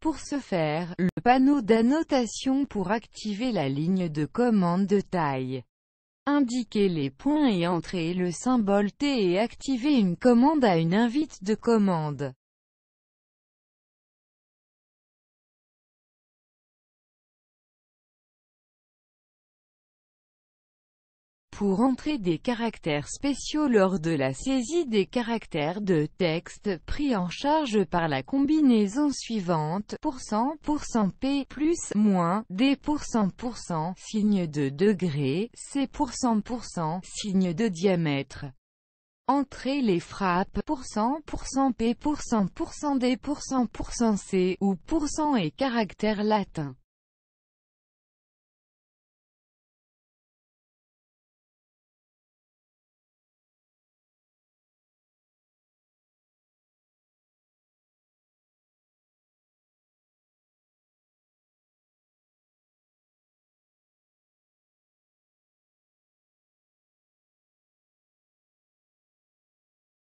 Pour ce faire, le panneau d'annotation pour activer la ligne de commande de taille. Indiquez les points et entrez le symbole T et activez une commande à une invite de commande. pour entrer des caractères spéciaux lors de la saisie des caractères de texte pris en charge par la combinaison suivante P plus moins D signe de degré C signe de diamètre Entrez les frappes P D C ou et caractères latins